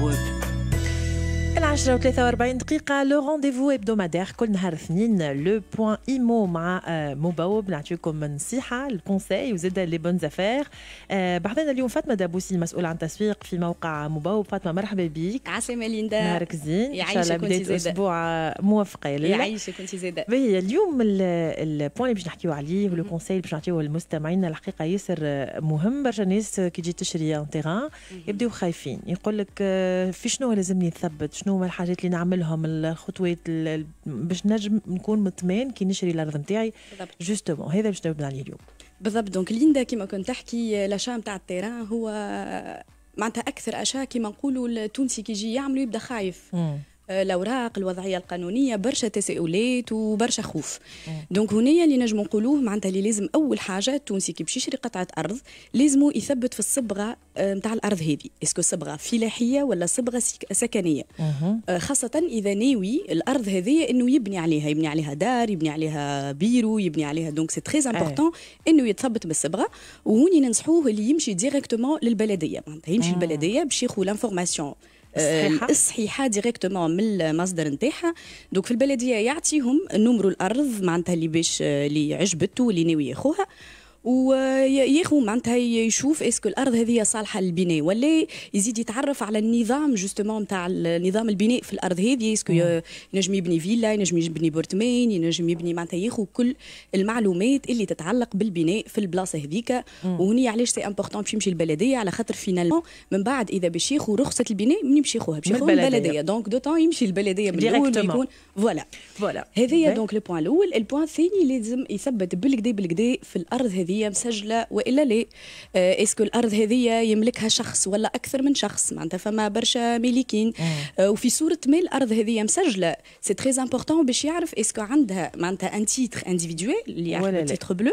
Wood. 10 و 43 دقيقة لو رونديفو هبدومادير كل نهار اثنين لو بوان ايمو مع آه، مبوب نعطيكم نصيحة الكونساي وزاد لي بون زافير بعدنا اليوم فاطمة دابوسي المسؤولة عن التسويق في موقع مبوب فاطمة مرحبا بك عسلامة ليندا نهارك زين إن شاء الله بداية أسبوع آه، موفقة يعيشك أنت زادة باهي اليوم البوان اللي باش نحكيو عليه ولو كونساي اللي باش نعطيوه للمستمعين الحقيقة ياسر آه، مهم برشا ناس كي تجي تشري ان تيغان يبداو خايفين يقول لك في شنو لازمني نثبت شنو هما الحاجات اللي نعملهم الخطوات باش نجم نكون مطمئن كي نشري الارض نتاعي جوستومون هذا باش نبدا عليه اليوم بالضبط دونك ليندا كيما كنت تحكي لاشا نتاع التيران هو معناتها اكثر اشياء كيما نقولوا التونسي كي يجي يعملوا يبدا خايف مم. الاوراق الوضعيه القانونيه برشا تساؤلات وبرشا خوف دونك هنايا اللي نجم نقولوه معناتها اللي لازم اول حاجه التونسي كي باش يشري قطعه ارض لازم يثبت في الصبغه نتاع آه، الارض هذه اسكو صبغه فلاحيه ولا صبغه سكنيه آه، خاصه اذا ناوي الارض هذه انه يبني عليها يبني عليها دار يبني عليها بيرو يبني عليها دونك سي تري امبورطون انه يتثبت بالصبغه وهوني ننصحوه اللي يمشي ديريكتومون للبلديه معناتها يمشي للبلديه باش ياخذ لانفورماسيون آه، الصحيحه ديريكتومون من المصدر نتاعها دونك في البلديه يعطيهم نمر الارض معناتها اللي باش آه، اللي عجبته اللي ناوي ياخوها وياخو معناتها يشوف اسكو الارض هذه صالحه للبناء ولا يزيد يتعرف على النظام جوستومون نتاع نظام البناء في الارض هذه اسكو نعم. ينجم يبني فيلا ينجم يبني بورتمان ينجم يبني معناتها ياخو كل المعلومات اللي تتعلق بالبناء في البلاصه هذيك وهني علاش سي امبورطون باش يمشي البلديه على خاطر فينالمون من بعد اذا باش ياخو رخصه البناء من باش ياخوها باش ياخوها البلديه دونك دو طون يمشي البلديه من الاول يكون فوالا فوالا هذايا دونك لو بوان الاول البوان الثاني لازم يثبت بالكدي بالكدي في الارض هذه هذه مسجله والا لا آه، اسكو الارض هذه يملكها شخص ولا اكثر من شخص معناتها فما برشا ملكين آه، وفي صوره ما الارض هذه مسجله سي تري امبورطون باش يعرف اسكو عندها معناتها ان تيتر انديفيدويل اللي يعرف تيتر بلو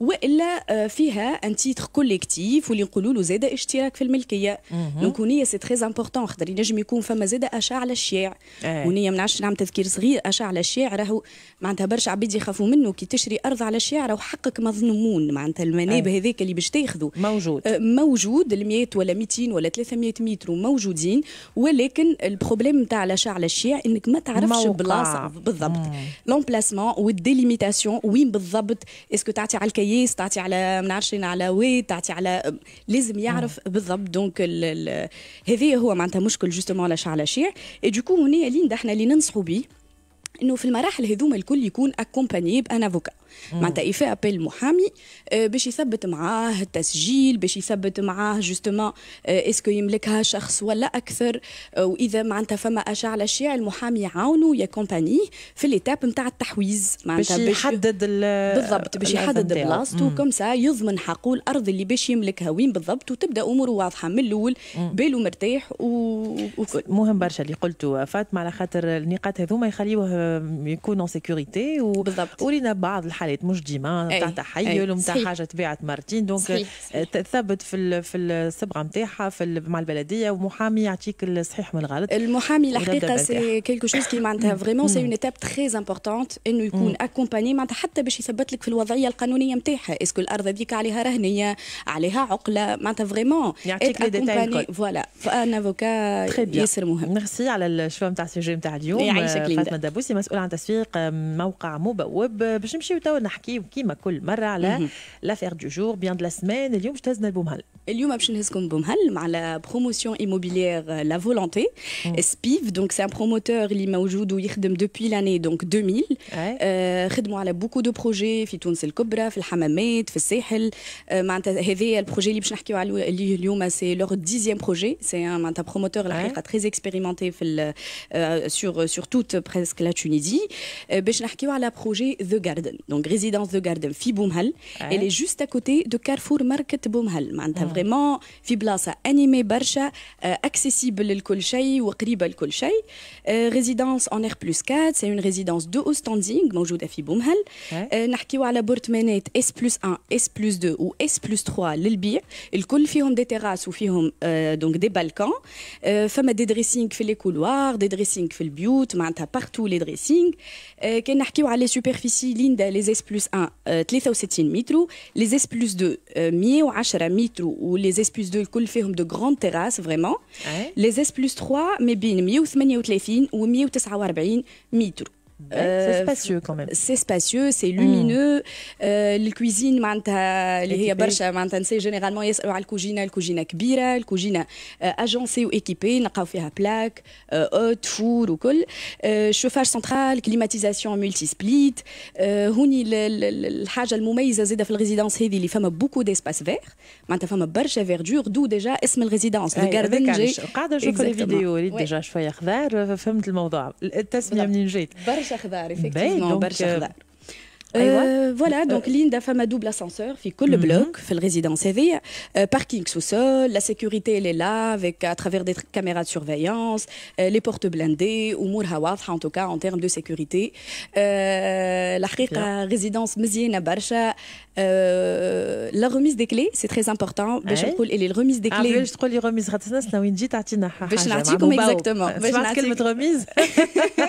والا آه، فيها ان تيتر كوليكتيف واللي نقولوا له زاده اشتراك في الملكيه دونك هنيا سي تري امبورطون خاطر ينجم يكون فما زاده اشاع على الشيع إيه. هنيا ما نعمل تذكير صغير اشاع على الشيع راهو معناتها برشا عبيد يخافوا منه كي تشري ارض على الشيع راهو حقك مظلومون معناتها المناب إيه. هذاك اللي باش تاخذه موجود آه، موجود ال 100 ولا 200 ولا 300 متر موجودين ولكن البروبليم نتاع الاشاع على الشيع انك ما تعرفش البلاصه بالضبط لومبلاسمون والديليميتاسيون وين بالضبط اسكو تعطي على الكي قياس تعطي على ما نعرفش على وي تعطي على لازم يعرف آه. بالضبط دونك هذه هو معناتها مشكل جوستومون على شعل اي دوكو هنا لين احنا اللي ننصحوا به انه في المراحل هذوما الكل يكون اكومباني بان افوكا معناتها يفي ابيل محامي آه، باش يثبت معاه التسجيل باش يثبت معاه جوستومون اسكو آه، يملكها شخص ولا اكثر آه، واذا معناتها فما على الشيع المحامي يعاونه يا كومباني في ليتاب نتاع التحويز معناتها باش يحدد بالضبط باش يحدد بلاصته كوم سا يضمن حقه الارض اللي باش يملكها وين بالضبط وتبدا اموره واضحه من الاول باله مرتاح وكل مهم برشا اللي قلته فاطمه على خاطر النقاط هذوما يخليوه Euh, يكونوا سيكوريتي و... ولينا بعض الحالات مش ديما نتاع تحيل ونتاع حاجه تباعت مرتين دونك تثبت في ال... في الصبغه نتاعها في ال... مع البلديه ومحامي يعطيك الصحيح من الغلط المحامي الحقيقه سي كيلكو شوز كي معناتها فريمون سي اون ايتاب تري امبورتونت انه يكون اكومباني معناتها حتى باش يثبت لك في الوضعيه القانونيه نتاعها اسكو الارض هذيك عليها رهنيه عليها عقله معناتها فريمون يعطيك لي ديتاي فوالا فان افوكا ياسر مهم ميرسي على الشوا نتاع السوجي نتاع اليوم آه، فاطمه دابوسي مسؤول عن تسويق موقع مبوب باش نمشيو توا نحكيو كيما كل مره على لافير دو جور بيان دو لا سمان اليوم باش تهزنا البومهل Aujourd'hui, nous Bumhal, la promotion immobilière euh, La Volonté, mm. SPIV. C'est un promoteur il m'a aujourd'hui depuis l'année donc 2000. Il euh, a sur beaucoup de projets, le Cobra, le euh, c'est leur dixième projet. C'est un promoteur très expérimenté sur toute presque la Tunisie. Nous allons parler projet The Garden, donc résidence The Garden, à Elle est juste à côté de Carrefour Market Bumhal, Bumhal. Mm. Il y a vraiment fibla ça animé, accessible le monde et proches de tout le Résidence en R4, c'est une résidence de standing, Bonjour est située à Bumhal. On parle de portes S1, S2 et S3 pour les Tout des terrasses et des balcans. Il y des dressings fait les couloirs, des dressings dans les hôpitaux, partout. Quand on parle de superficie, les S1 sont à mètres, les S2 sont à 110 mètres ou les S plus 2, ils font de grandes terrasses, vraiment. Les S plus 3, mais bien 138 ou 149 mètres c'est euh, spacieux quand même. C'est spacieux, c'est mm. lumineux. Euh, la cuisine, généralement, il y a la cuisine kbira, la cuisine euh, agencée ou équipée. Il y a des plaque, haute, fours ou col. Chauffage central, climatisation multi-split. Il y a une chose la résidence, il y a beaucoup d'espace vert. Il y a une barche verdure, d'où déjà de la résidence. Le garden jay. Je regarde les vidéos, il y déjà vert. Je vais faire le mot d'ordre. Le test, ben, euh, euh, voilà, euh, donc l'Inde a à double ascenseur, fait cool le mhm. bloc, fait le résidence cv parking sous-sol, la sécurité elle est là, avec à travers des caméras de surveillance, les portes blindées, ou Mourhawad, en tout cas en termes de sécurité. la résidence Mziena Barcha, la remise des clés, c'est très important, Je eh? Bechel Koul, elle est remise des ah, clés. je crois que la remise, c'est la ah, exactement. remise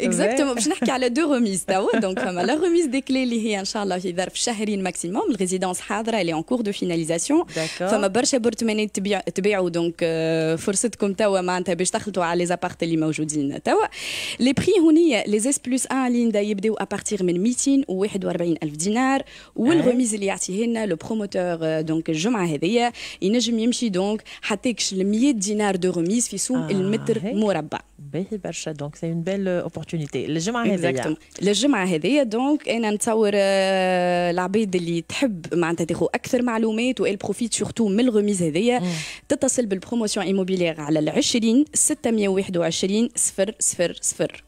اكزاكتومون باش نحكي على دو ريميز توا دونك فما لا ريميز دي كلي اللي هي ان شاء الله في ظرف شهرين ماكسيموم الريزيدونس حاضره اللي اون كور دو فيناليزاسيون فما برشا برتمانات تبيعوا دونك euh, فرصتكم توا معناتها باش تخلطوا على لي زابارت اللي موجودين توا لي بري هونية لي زيس بلوس ان اللي يبداو ابارتيغ من 241 الف دينار والريميز اللي يعطيه لنا لو بروموتور دونك الجمعه هذيا ينجم يمشي دونك حتى 100 دينار دو ريميز في سوق آه، المتر مربع باهي برشا دونك دونك سي اون بيل اوبورتونيتي الجمعه هذه الجمعه هذه دونك انا نتصور العبيد اللي تحب معناتها تاخو اكثر معلومات وال بروفيت سورتو من الغوميز هذه تتصل بالبروموسيون ايموبيليير على ال 20 621 000